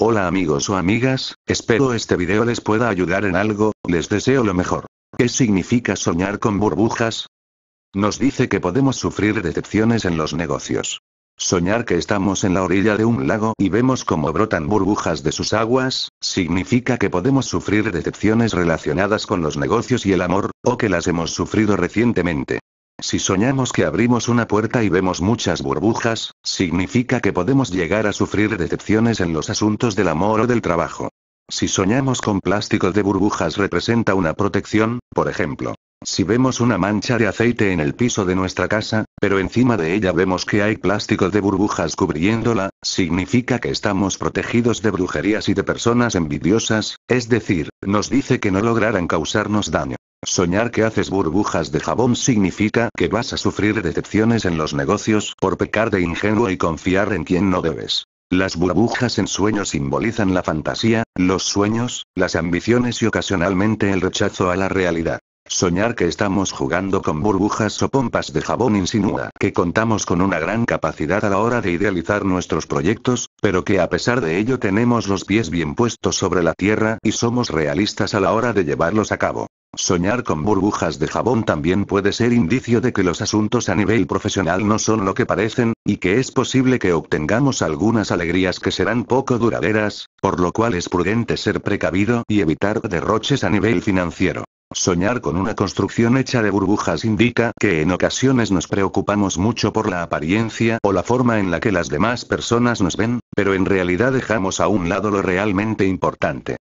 Hola amigos o amigas, espero este video les pueda ayudar en algo, les deseo lo mejor. ¿Qué significa soñar con burbujas? Nos dice que podemos sufrir decepciones en los negocios. Soñar que estamos en la orilla de un lago y vemos cómo brotan burbujas de sus aguas, significa que podemos sufrir decepciones relacionadas con los negocios y el amor, o que las hemos sufrido recientemente. Si soñamos que abrimos una puerta y vemos muchas burbujas, significa que podemos llegar a sufrir decepciones en los asuntos del amor o del trabajo. Si soñamos con plástico de burbujas representa una protección, por ejemplo. Si vemos una mancha de aceite en el piso de nuestra casa, pero encima de ella vemos que hay plástico de burbujas cubriéndola, significa que estamos protegidos de brujerías y de personas envidiosas, es decir, nos dice que no lograrán causarnos daño. Soñar que haces burbujas de jabón significa que vas a sufrir decepciones en los negocios por pecar de ingenuo y confiar en quien no debes. Las burbujas en sueños simbolizan la fantasía, los sueños, las ambiciones y ocasionalmente el rechazo a la realidad. Soñar que estamos jugando con burbujas o pompas de jabón insinúa que contamos con una gran capacidad a la hora de idealizar nuestros proyectos, pero que a pesar de ello tenemos los pies bien puestos sobre la tierra y somos realistas a la hora de llevarlos a cabo. Soñar con burbujas de jabón también puede ser indicio de que los asuntos a nivel profesional no son lo que parecen, y que es posible que obtengamos algunas alegrías que serán poco duraderas, por lo cual es prudente ser precavido y evitar derroches a nivel financiero. Soñar con una construcción hecha de burbujas indica que en ocasiones nos preocupamos mucho por la apariencia o la forma en la que las demás personas nos ven, pero en realidad dejamos a un lado lo realmente importante.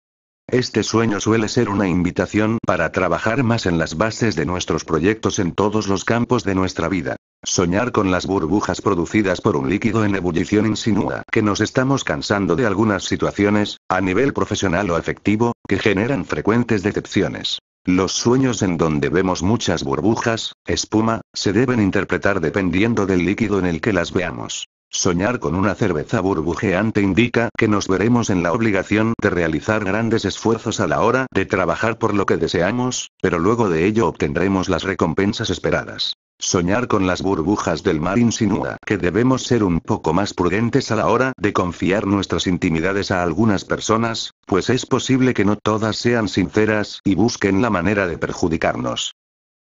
Este sueño suele ser una invitación para trabajar más en las bases de nuestros proyectos en todos los campos de nuestra vida. Soñar con las burbujas producidas por un líquido en ebullición insinúa que nos estamos cansando de algunas situaciones, a nivel profesional o afectivo, que generan frecuentes decepciones. Los sueños en donde vemos muchas burbujas, espuma, se deben interpretar dependiendo del líquido en el que las veamos. Soñar con una cerveza burbujeante indica que nos veremos en la obligación de realizar grandes esfuerzos a la hora de trabajar por lo que deseamos, pero luego de ello obtendremos las recompensas esperadas. Soñar con las burbujas del mar insinúa que debemos ser un poco más prudentes a la hora de confiar nuestras intimidades a algunas personas, pues es posible que no todas sean sinceras y busquen la manera de perjudicarnos.